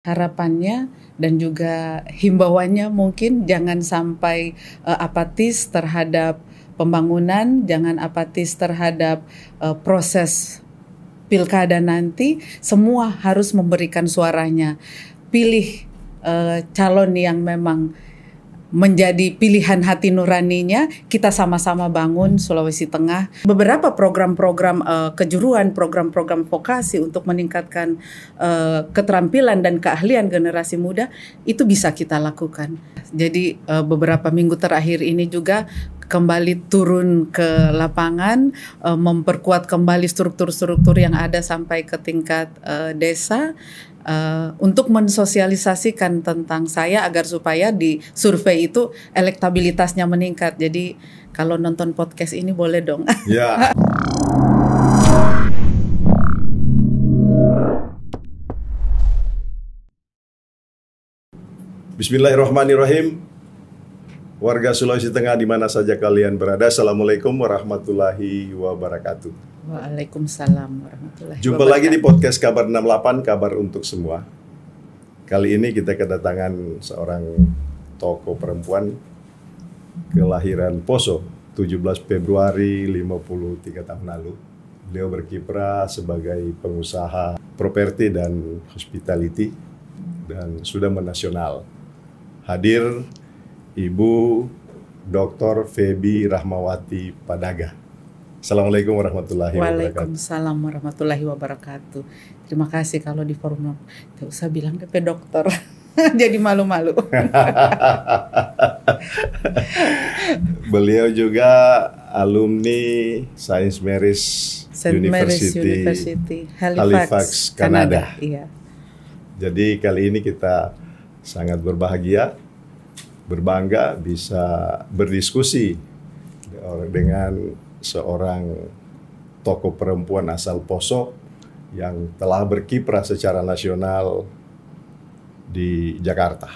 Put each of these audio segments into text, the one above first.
harapannya dan juga himbauannya mungkin jangan sampai uh, apatis terhadap pembangunan, jangan apatis terhadap uh, proses pilkada nanti. Semua harus memberikan suaranya. Pilih uh, calon yang memang menjadi pilihan hati nuraninya kita sama-sama bangun Sulawesi Tengah beberapa program-program uh, kejuruan program-program vokasi untuk meningkatkan uh, keterampilan dan keahlian generasi muda itu bisa kita lakukan jadi uh, beberapa minggu terakhir ini juga kembali turun ke lapangan, uh, memperkuat kembali struktur-struktur yang ada sampai ke tingkat uh, desa uh, untuk mensosialisasikan tentang saya agar supaya di survei itu elektabilitasnya meningkat. Jadi kalau nonton podcast ini boleh dong. Ya. Bismillahirrahmanirrahim warga Sulawesi Tengah di mana saja kalian berada. Assalamualaikum warahmatullahi wabarakatuh. Waalaikumsalam warahmatullahi Jumpa lagi di podcast Kabar 68, kabar untuk semua. Kali ini kita kedatangan seorang toko perempuan kelahiran Poso, 17 Februari 53 tahun lalu. Beliau berkiprah sebagai pengusaha properti dan hospitality dan sudah menasional. Hadir Ibu Dr. Feby Rahmawati Padaga. Assalamualaikum warahmatullahi wabarakatuh. Waalaikumsalam warahmatullahi wabarakatuh. Terima kasih kalau di forum tidak usah bilang DP dokter. Jadi malu-malu. Beliau juga alumni Sains Meris Saint University, University Halifax, Halifax Kanada. Kanada. Iya. Jadi kali ini kita sangat berbahagia berbangga bisa berdiskusi dengan seorang tokoh perempuan asal Poso yang telah berkiprah secara nasional di Jakarta.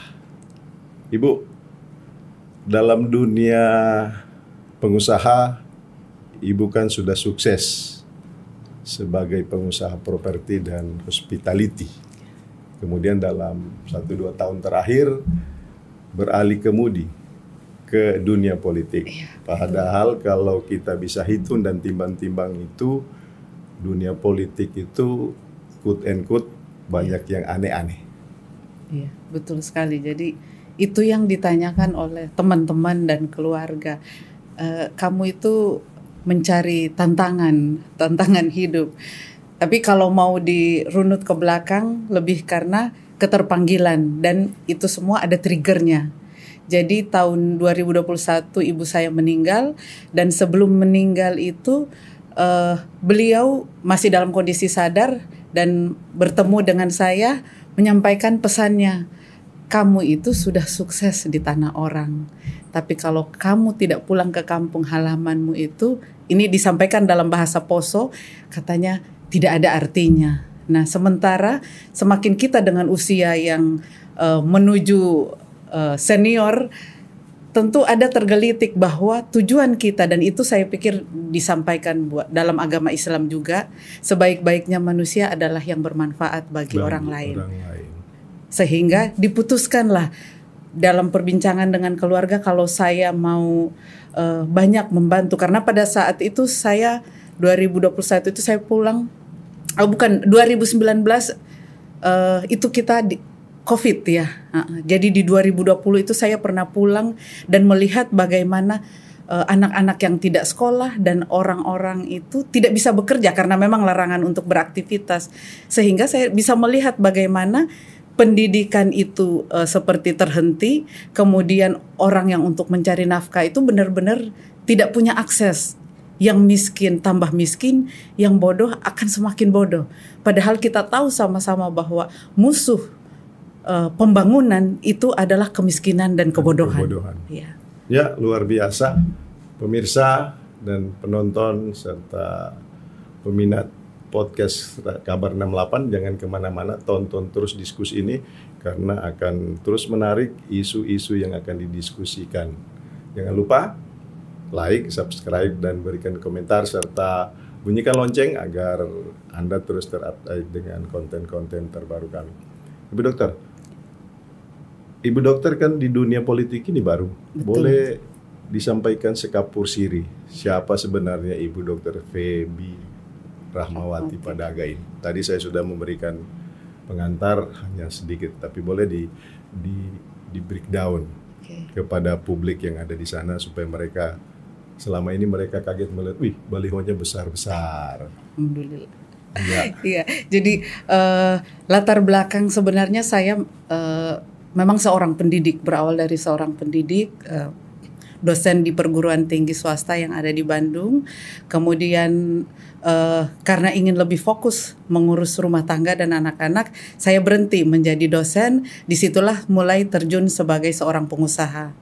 Ibu, dalam dunia pengusaha, Ibu kan sudah sukses sebagai pengusaha properti dan hospitality. Kemudian dalam 1-2 tahun terakhir, beralih kemudi ke dunia politik. Iya, Padahal kalau kita bisa hitung dan timbang-timbang itu dunia politik itu cut and cut banyak iya. yang aneh-aneh. Iya, betul sekali. Jadi itu yang ditanyakan oleh teman-teman dan keluarga. E, kamu itu mencari tantangan, tantangan hidup. Tapi kalau mau dirunut ke belakang lebih karena keterpanggilan dan itu semua ada triggernya. Jadi tahun 2021 ibu saya meninggal dan sebelum meninggal itu uh, beliau masih dalam kondisi sadar dan bertemu dengan saya menyampaikan pesannya kamu itu sudah sukses di tanah orang. Tapi kalau kamu tidak pulang ke kampung halamanmu itu, ini disampaikan dalam bahasa Poso, katanya tidak ada artinya. Nah, sementara semakin kita dengan usia yang uh, menuju uh, senior, tentu ada tergelitik bahwa tujuan kita dan itu saya pikir disampaikan buat dalam agama Islam juga sebaik-baiknya manusia adalah yang bermanfaat bagi, orang, lain. orang lain. Sehingga diputuskanlah dalam perbincangan dengan keluarga kalau saya mau uh, banyak membantu karena pada saat itu saya 2021 itu saya pulang oh bukan 2019 uh, eh, itu kita di COVID ya. Uh, jadi di 2020 itu saya pernah pulang dan melihat bagaimana eh, anak-anak uh, yang tidak sekolah dan orang-orang itu tidak bisa bekerja karena memang larangan untuk beraktivitas. Sehingga saya bisa melihat bagaimana pendidikan itu uh, seperti terhenti, kemudian orang yang untuk mencari nafkah itu benar-benar tidak punya akses yang miskin tambah miskin, yang bodoh akan semakin bodoh. Padahal kita tahu sama-sama bahwa musuh uh, pembangunan itu adalah kemiskinan dan kebodohan. kebodohan. Ya. ya, luar biasa. Pemirsa dan penonton serta peminat podcast Kabar 68 jangan kemana-mana tonton terus diskusi ini karena akan terus menarik isu-isu yang akan didiskusikan. Jangan lupa like, subscribe, dan berikan komentar serta bunyikan lonceng agar Anda terus terupdate dengan konten-konten terbaru kami. Ibu dokter, Ibu dokter kan di dunia politik ini baru. Betul. Boleh disampaikan sekapur siri siapa sebenarnya Ibu Dokter Febi Rahmawati okay. Padaga ini. Tadi saya sudah memberikan pengantar hanya sedikit, tapi boleh di di di breakdown okay. kepada publik yang ada di sana supaya mereka Selama ini mereka kaget melihat, wih balihonya besar-besar. Alhamdulillah. Iya. Iya. Jadi uh, latar belakang sebenarnya saya uh, memang seorang pendidik berawal dari seorang pendidik uh, dosen di perguruan tinggi swasta yang ada di Bandung. Kemudian uh, karena ingin lebih fokus mengurus rumah tangga dan anak-anak, saya berhenti menjadi dosen. Disitulah mulai terjun sebagai seorang pengusaha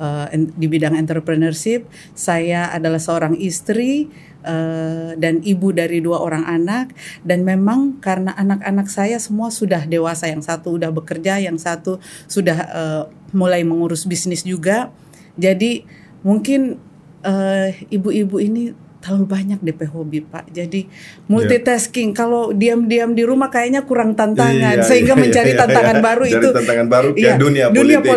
uh, di bidang entrepreneurship. Saya adalah seorang istri uh, dan ibu dari dua orang anak. Dan memang karena anak-anak saya semua sudah dewasa, yang satu sudah bekerja, yang satu sudah uh, mulai mengurus bisnis juga. Jadi mungkin ibu-ibu uh, ibu -ibu ini terlalu banyak DP hobi Pak. Jadi iya. multitasking. Yeah. Kalau diam-diam di rumah kayaknya kurang tantangan, yeah, sehingga yeah, mencari yeah, tantangan yeah, baru yeah. itu. tantangan baru ya yeah, dunia, dunia politik.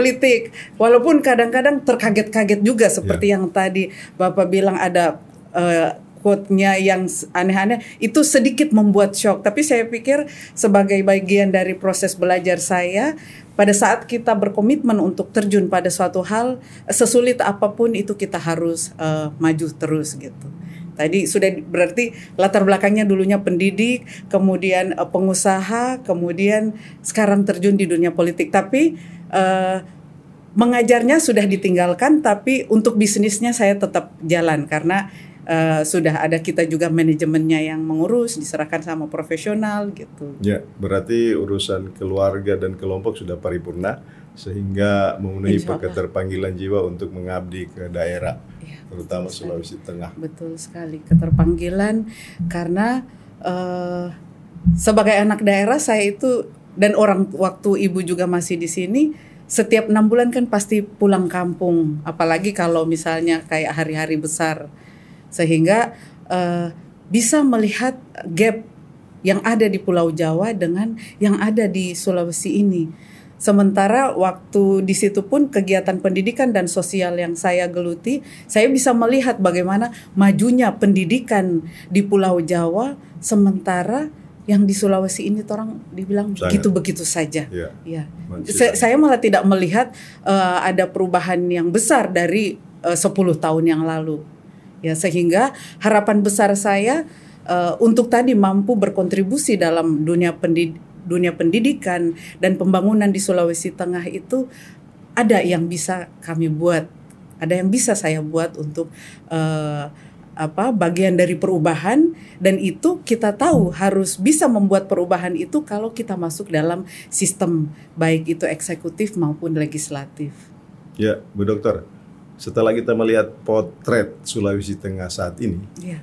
politik. Walaupun kadang-kadang terkaget-kaget juga iya. seperti yeah. yang tadi Bapak bilang ada. Uh, quote-nya yang aneh-aneh itu sedikit membuat shock tapi saya pikir sebagai bagian dari proses belajar saya pada saat kita berkomitmen untuk terjun pada suatu hal sesulit apapun itu kita harus uh, maju terus gitu. Tadi sudah berarti latar belakangnya dulunya pendidik, kemudian uh, pengusaha, kemudian sekarang terjun di dunia politik. Tapi uh, mengajarnya sudah ditinggalkan, tapi untuk bisnisnya saya tetap jalan karena uh, sudah ada kita juga manajemennya yang mengurus diserahkan sama profesional gitu. Ya, berarti urusan keluarga dan kelompok sudah paripurna sehingga memenuhi keterpanggilan jiwa untuk mengabdi ke daerah ya, terutama sekali. Sulawesi Tengah. Betul sekali keterpanggilan karena uh, sebagai anak daerah saya itu dan orang waktu ibu juga masih di sini setiap enam bulan kan pasti pulang kampung apalagi kalau misalnya kayak hari-hari besar sehingga uh, bisa melihat gap yang ada di Pulau Jawa dengan yang ada di Sulawesi ini Sementara waktu di situ pun kegiatan pendidikan dan sosial yang saya geluti, saya bisa melihat bagaimana majunya pendidikan di Pulau Jawa sementara yang di Sulawesi ini orang dibilang begitu-begitu saja. Ya. Iya. ya. Saya, saya malah tidak melihat uh, ada perubahan yang besar dari eh, uh, 10 tahun yang lalu. Ya, sehingga harapan besar saya uh, untuk tadi mampu berkontribusi dalam dunia pendidikan dunia pendidikan dan pembangunan di Sulawesi Tengah itu ada yang bisa kami buat, ada yang bisa saya buat untuk uh, apa bagian dari perubahan dan itu kita tahu harus bisa membuat perubahan itu kalau kita masuk dalam sistem baik itu eksekutif maupun legislatif. Ya, Bu Dokter. Setelah kita melihat potret Sulawesi Tengah saat ini, ya.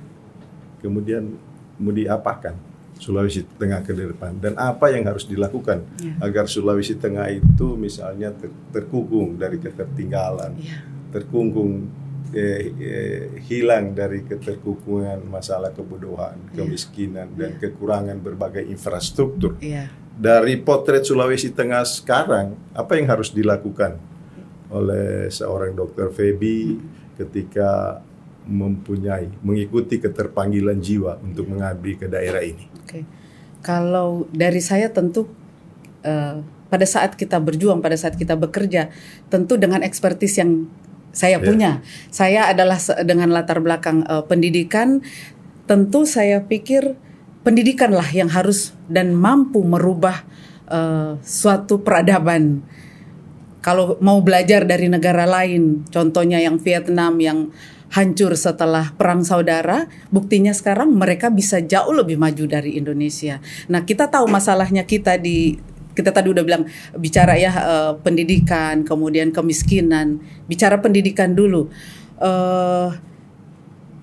kemudian mau diapakan? Sulawesi Tengah ke depan dan apa yang harus dilakukan yeah. agar Sulawesi Tengah itu misalnya ter terkungkung dari ketertinggalan, yeah. terkungkung eh, eh, hilang dari keterkungkungan masalah kebodohan, yeah. kemiskinan dan yeah. kekurangan berbagai infrastruktur. Yeah. Dari potret Sulawesi Tengah sekarang, apa yang harus dilakukan oleh seorang Dokter Febi mm -hmm. ketika mempunyai, mengikuti keterpanggilan jiwa untuk mengabdi ke daerah ini? okay. kalau dari saya tentu uh, pada saat kita berjuang, pada saat kita bekerja, tentu dengan ekspertis yang saya ya. punya. Saya adalah dengan latar belakang uh, pendidikan, tentu saya pikir pendidikanlah yang harus dan mampu merubah uh, suatu peradaban. Kalau mau belajar dari negara lain, contohnya yang Vietnam, yang hancur setelah perang saudara, buktinya sekarang mereka bisa jauh lebih maju dari Indonesia. Nah, kita tahu masalahnya kita di kita tadi udah bilang bicara ya uh, pendidikan, kemudian kemiskinan. Bicara pendidikan dulu. Eh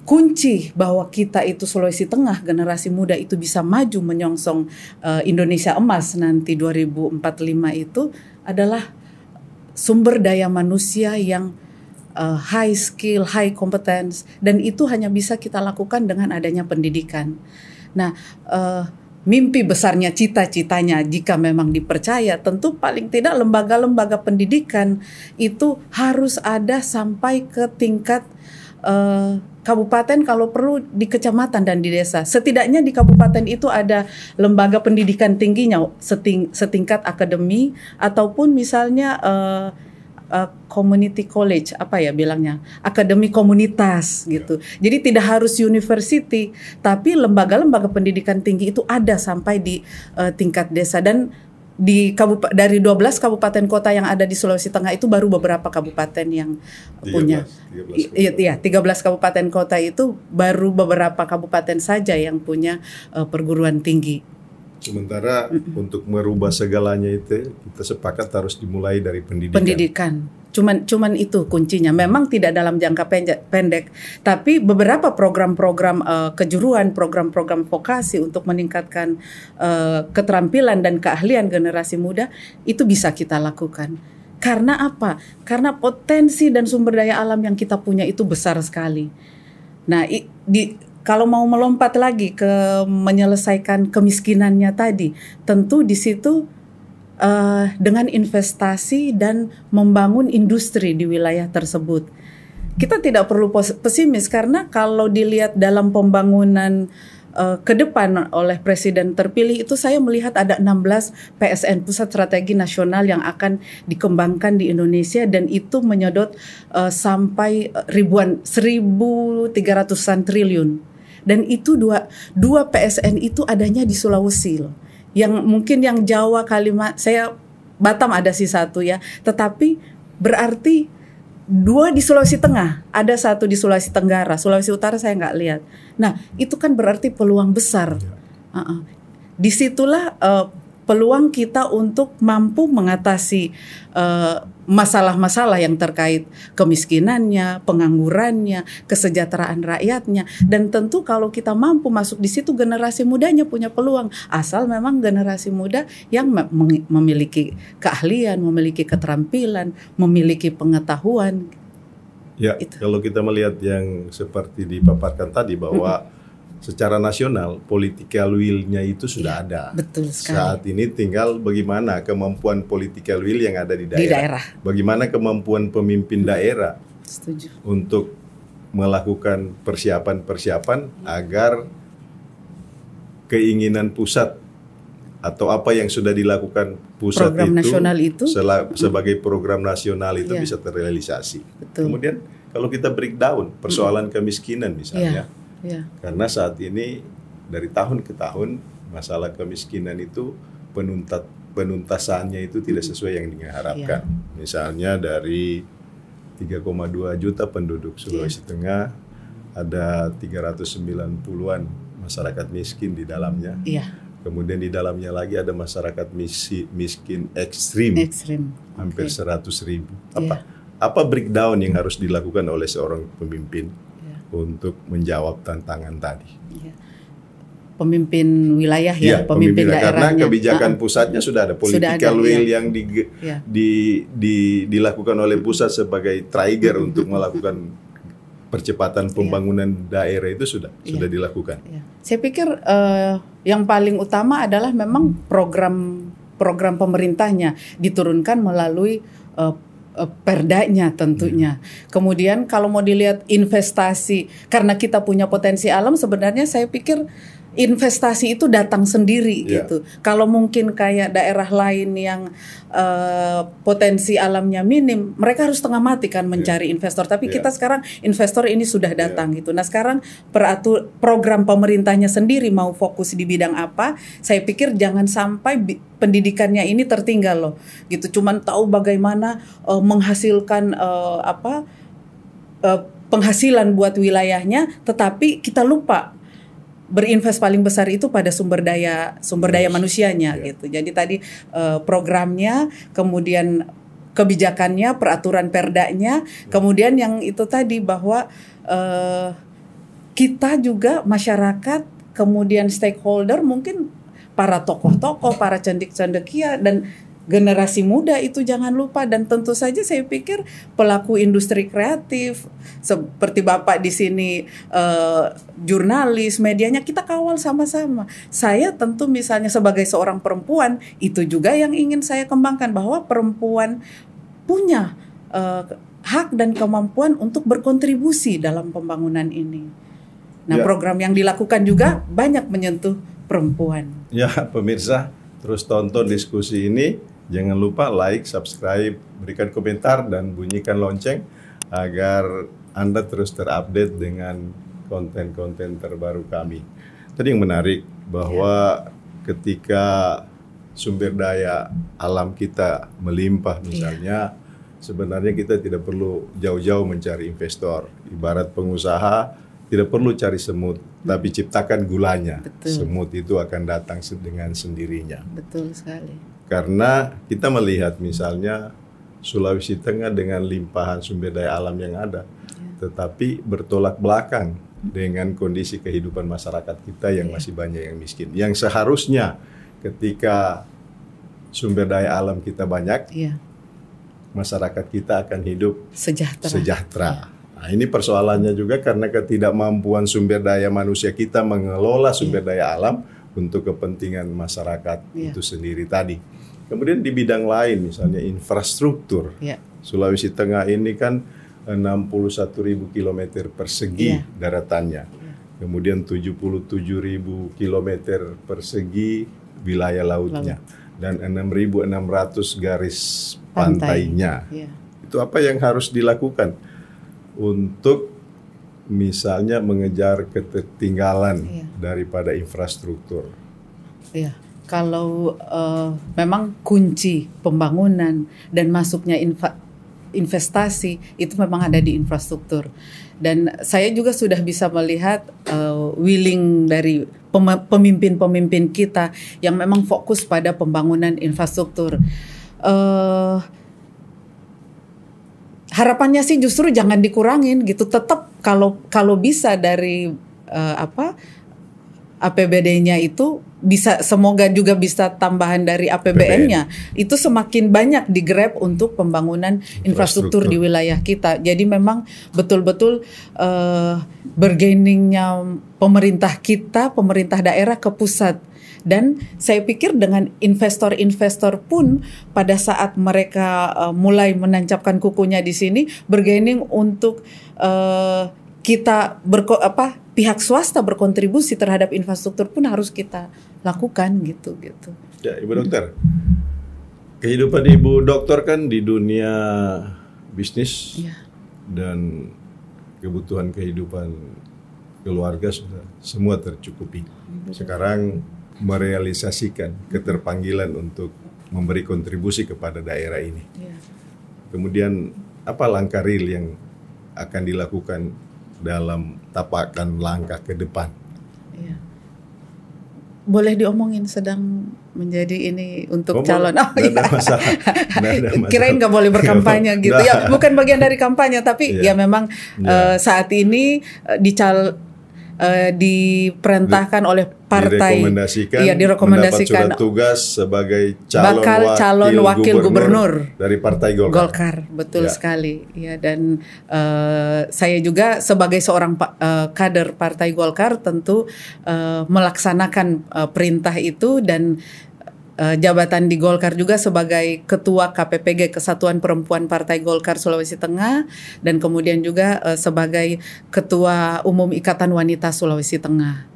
kunci bahwa kita itu Sulawesi Tengah generasi muda itu bisa maju menyongsong uh, Indonesia emas nanti 2045 itu adalah sumber daya manusia yang uh, high skill, high competence, dan itu hanya bisa kita lakukan dengan adanya pendidikan. Nah, uh, mimpi besarnya, cita-citanya, jika memang dipercaya, tentu paling tidak lembaga-lembaga pendidikan itu harus ada sampai ke tingkat uh, kabupaten kalau perlu di kecamatan dan di desa. Setidaknya di kabupaten itu ada lembaga pendidikan tingginya seting, setingkat akademi ataupun misalnya uh, uh, community college apa ya bilangnya akademi komunitas gitu. Jadi tidak harus university, tapi lembaga-lembaga pendidikan tinggi itu ada sampai di uh, tingkat desa dan di kabup dari 12 kabupaten kota yang ada di Sulawesi Tengah itu baru beberapa kabupaten yang 13, punya iya 13, iya, 13 kabupaten kota itu baru beberapa kabupaten saja yang punya uh, perguruan tinggi. Sementara untuk merubah segalanya itu kita sepakat harus dimulai dari pendidikan. Pendidikan. Cuman cuman itu kuncinya. Memang tidak dalam jangka pendek, tapi beberapa program-program uh, kejuruan, program-program vokasi untuk meningkatkan uh, keterampilan dan keahlian generasi muda itu bisa kita lakukan. Karena apa? Karena potensi dan sumber daya alam yang kita punya itu besar sekali. Nah, di kalau mau melompat lagi ke menyelesaikan kemiskinannya tadi, tentu di situ uh, dengan investasi dan membangun industri di wilayah tersebut. Kita tidak perlu pesimis karena kalau dilihat dalam pembangunan uh, ke depan oleh presiden terpilih itu saya melihat ada 16 PSN pusat strategi nasional yang akan dikembangkan di Indonesia dan itu menyedot uh, sampai ribuan 1300-an triliun dan itu dua dua PSN itu adanya di Sulawesi loh. Yang mungkin yang Jawa Kalimantan saya Batam ada sih satu ya. Tetapi berarti dua di Sulawesi Tengah, ada satu di Sulawesi Tenggara, Sulawesi Utara saya nggak lihat. Nah itu kan berarti peluang besar. Uh -uh. Disitulah uh, peluang kita untuk mampu mengatasi masalah eh, masalah-masalah yang terkait kemiskinannya, penganggurannya, kesejahteraan rakyatnya dan tentu kalau kita mampu masuk di situ generasi mudanya punya peluang asal memang generasi muda yang memiliki keahlian, memiliki keterampilan, memiliki pengetahuan. Ya, itu. kalau kita melihat yang seperti dipaparkan tadi bahwa mm -hmm secara nasional political will-nya itu sudah ya, ada. Betul sekali. Saat ini tinggal bagaimana kemampuan political will yang ada di daerah. Di daerah. Bagaimana kemampuan pemimpin daerah. Setuju. Untuk melakukan persiapan-persiapan hmm. agar keinginan pusat atau apa yang sudah dilakukan pusat program itu, nasional itu sela, sebagai program nasional itu yeah. bisa terrealisasi. Betul. Kemudian kalau kita breakdown persoalan kemiskinan misalnya. Yeah Ya. Karena saat ini dari tahun ke tahun masalah kemiskinan itu penuntat penuntasannya itu tidak hmm. sesuai yang diharapkan. Ya. Misalnya dari 3,2 juta penduduk Sulawesi ya. Tengah ada 390-an masyarakat miskin di dalamnya. Ya. Kemudian di dalamnya lagi ada masyarakat misi, miskin ekstrim, ekstrim. hampir okay. 100 ribu. Iya. Apa? Apa breakdown yang harus dilakukan oleh seorang pemimpin? untuk menjawab tantangan tadi. Iya. Pemimpin wilayah ya, ya pemimpin, pemimpin daerahnya. Karena kebijakan nah, pusatnya sudah ada political sudah ada, iya. will ya. yang di, ya. di, di, dilakukan oleh pusat sebagai trigger untuk melakukan percepatan iya. pembangunan ya. daerah itu sudah ya. sudah dilakukan. Ya. Saya pikir uh, yang paling utama adalah memang program program pemerintahnya diturunkan melalui uh, Eh, perdanya tentunya. Hmm. Kemudian kalau mau dilihat investasi karena kita punya potensi alam sebenarnya saya pikir investasi itu datang sendiri yeah. gitu. Kalau mungkin kayak daerah lain yang uh, potensi alamnya minim, mereka harus tengah mati kan mencari yeah. investor. Tapi yeah. kita iya. sekarang investor ini sudah iya. datang yeah. gitu. Nah sekarang peratur program pemerintahnya sendiri mau fokus di bidang apa? Saya pikir jangan sampai pendidikannya ini tertinggal loh gitu. Cuman tahu bagaimana uh, menghasilkan uh, apa? Uh, penghasilan buat wilayahnya, tetapi kita lupa berinvest paling besar itu pada sumber daya sumber daya yes. manusianya yeah. gitu. Jadi tadi uh, programnya, kemudian kebijakannya, peraturan perdanya, hmm. kemudian yang itu tadi bahwa uh, kita juga masyarakat, kemudian stakeholder mungkin para tokoh-tokoh, para cendik-cendekia dan generasi muda itu jangan lupa dan tentu saja saya pikir pelaku industri kreatif seperti Bapak di sini eh, jurnalis medianya kita kawal sama-sama. Saya tentu misalnya sebagai seorang perempuan itu juga yang ingin saya kembangkan bahwa perempuan punya eh, hak dan kemampuan untuk berkontribusi dalam pembangunan ini. Nah, ya. program yang dilakukan juga banyak menyentuh perempuan. Ya, pemirsa, terus tonton diskusi ini Jangan lupa like, subscribe, berikan komentar dan bunyikan lonceng agar Anda terus terupdate dengan konten-konten terbaru kami. Tadi yang menarik bahwa ya. ketika sumber daya alam kita melimpah misalnya, ya. sebenarnya kita tidak perlu jauh-jauh mencari investor. Ibarat pengusaha tidak perlu cari semut, hmm. tapi ciptakan gulanya. Betul. Semut itu akan datang dengan sendirinya. Betul sekali. Karena kita melihat misalnya Sulawesi Tengah dengan limpahan sumber daya alam yang ada, ya. tetapi bertolak belakang dengan kondisi kehidupan masyarakat kita yang ya. masih banyak yang miskin. Yang seharusnya ketika sumber daya alam kita banyak, ya. masyarakat kita akan hidup sejahtera. sejahtera. Nah, ini persoalannya juga karena ketidakmampuan sumber daya manusia kita mengelola sumber daya alam untuk kepentingan masyarakat yeah. itu sendiri tadi. Kemudian di bidang lain misalnya infrastruktur. Yeah. Sulawesi Tengah ini kan 61 eh, ribu kilometer persegi yeah. daratannya. Yeah. Kemudian 77 ribu kilometer persegi wilayah lautnya. Laut. Dan 6.600 garis Pantai. pantainya. Yeah. Itu apa yang harus dilakukan untuk misalnya mengejar ketertinggalan yeah. daripada infrastruktur. Iya. Kalau uh, memang kunci pembangunan dan masuknya investasi itu memang ada di infrastruktur. Dan saya juga sudah bisa melihat uh, willing dari pemimpin-pemimpin kita yang memang fokus pada pembangunan infrastruktur. Uh, harapannya sih justru jangan dikurangin gitu tetap kalau kalau bisa dari uh, apa APBD-nya itu bisa semoga juga bisa tambahan dari APBN-nya APBN. itu semakin banyak digrab untuk pembangunan infrastruktur, infrastruktur di wilayah kita. Jadi memang betul-betul uh, bergainingnya pemerintah kita, pemerintah daerah ke pusat dan saya pikir dengan investor-investor pun pada saat mereka uh, mulai menancapkan kukunya di sini bergaining untuk uh, kita berko apa pihak swasta berkontribusi terhadap infrastruktur pun harus kita lakukan gitu gitu. Ya, Ibu Dokter. Kehidupan Ibu Dokter kan di dunia bisnis ya. dan kebutuhan kehidupan keluarga sudah semua tercukupi. Iya, Sekarang merealisasikan keterpanggilan untuk memberi kontribusi kepada daerah ini. Ya. Kemudian apa langkah real yang akan dilakukan dalam tapakan langkah ke depan? Ya. Boleh diomongin sedang menjadi ini untuk Omong, calon. Oh, iya. Kirain nggak boleh berkampanye gitu. Nah. Ya bukan bagian dari kampanye tapi ya, ya memang ya. Uh, saat ini uh, dical Eh, diperintahkan di, oleh partai direkomendasikan, iya direkomendasikan tugas sebagai calon bakal wakil calon wakil gubernur, gubernur dari partai Golkar. Golkar betul ya. sekali. Ya dan uh, saya juga sebagai seorang uh, kader partai Golkar tentu uh, melaksanakan uh, perintah itu dan uh, jabatan di Golkar juga sebagai ketua KPPG Kesatuan Perempuan Partai Golkar Sulawesi Tengah dan kemudian juga uh, sebagai ketua umum Ikatan Wanita Sulawesi Tengah.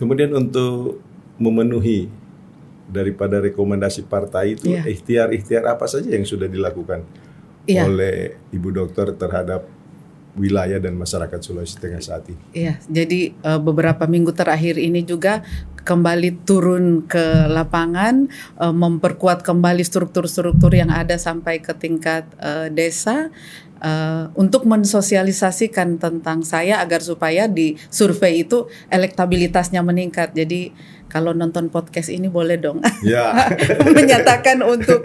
Kemudian untuk memenuhi daripada rekomendasi partai itu iya. ikhtiar-ikhtiar yeah. apa saja yang sudah dilakukan yeah. oleh Ibu Dokter terhadap wilayah dan masyarakat Sulawesi Tengah saat ini. Iya, jadi eh, beberapa minggu terakhir ini juga kembali turun ke lapangan, eh, memperkuat kembali struktur-struktur yang ada sampai ke tingkat eh, desa uh, untuk mensosialisasikan tentang saya agar supaya di survei itu elektabilitasnya meningkat. Jadi kalau nonton podcast ini boleh dong yeah. menyatakan untuk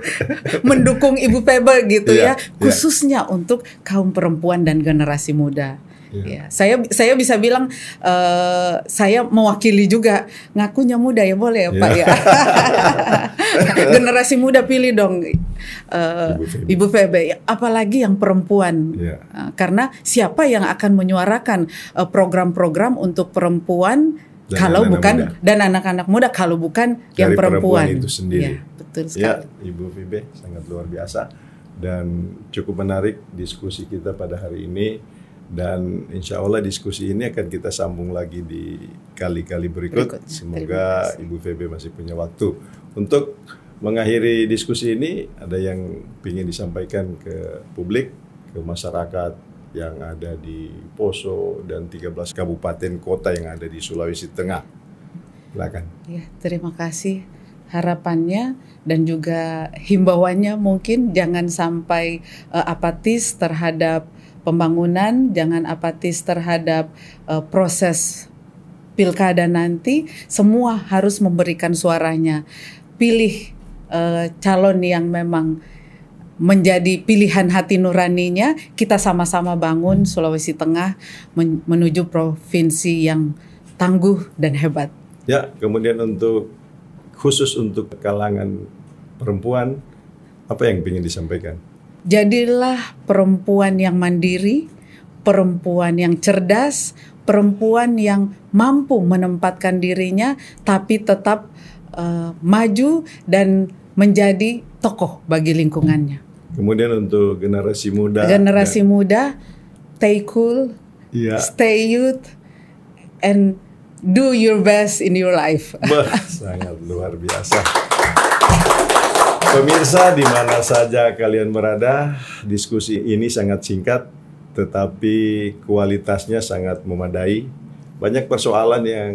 mendukung Ibu Febe gitu yeah. Ya. ya, khususnya yeah. untuk kaum perempuan dan generasi muda. Ya. ya saya saya bisa bilang uh, saya mewakili juga ngakunya muda ya boleh ya, ya. Pak ya. ya? Generasi muda pilih dong uh, Ibu Febe apalagi yang perempuan. Ya. Uh, karena siapa yang akan menyuarakan program-program uh, program -program untuk perempuan dan kalau anak bukan muda. dan anak-anak muda kalau bukan Dari yang perempuan. perempuan itu sendiri. Iya, ya, betul sekali. Ya, Ibu Vibe sangat luar biasa dan cukup menarik diskusi kita pada hari ini dan insya Allah diskusi ini akan kita sambung lagi di kali-kali berikut. Berikutnya. Semoga Ibu Febe masih punya waktu untuk mengakhiri diskusi ini. Ada yang ingin disampaikan ke publik, ke masyarakat yang ada di Poso dan 13 kabupaten kota yang ada di Sulawesi Tengah. Silakan. Ya, terima kasih harapannya dan juga himbauannya mungkin jangan sampai uh, apatis terhadap pembangunan, jangan apatis terhadap uh, proses pilkada nanti. Semua harus memberikan suaranya. Pilih uh, calon yang memang menjadi pilihan hati nuraninya kita sama-sama bangun Sulawesi Tengah men menuju provinsi yang tangguh dan hebat. Ya, kemudian untuk khusus untuk kalangan perempuan apa yang ingin disampaikan? Jadilah perempuan yang mandiri, perempuan yang cerdas, perempuan yang mampu menempatkan dirinya tapi tetap uh, maju dan menjadi tokoh bagi lingkungannya. Kemudian untuk generasi muda. Generasi ya. muda, stay cool, ya. stay youth, and do your best in your life. Bah, sangat luar biasa. Pemirsa di mana saja kalian berada, diskusi ini sangat singkat tetapi kualitasnya sangat memadai. Banyak persoalan yang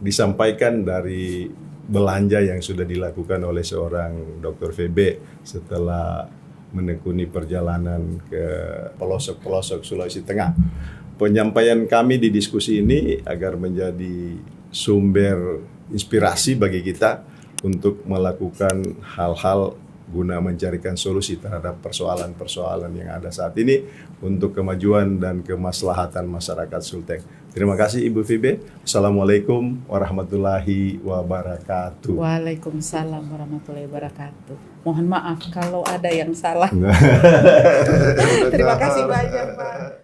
disampaikan dari belanja yang sudah dilakukan oleh seorang Dokter VB setelah menekuni perjalanan ke pelosok-pelosok Sulawesi Tengah. Penyampaian kami di diskusi ini agar menjadi sumber inspirasi bagi kita untuk melakukan hal-hal guna mencarikan solusi terhadap persoalan-persoalan yang ada saat ini untuk kemajuan dan kemaslahatan masyarakat Sulteng. Terima kasih Ibu Fibe. Assalamualaikum warahmatullahi wabarakatuh. Waalaikumsalam warahmatullahi wabarakatuh. Mohon maaf kalau ada yang salah. Terima kasih banyak Pak.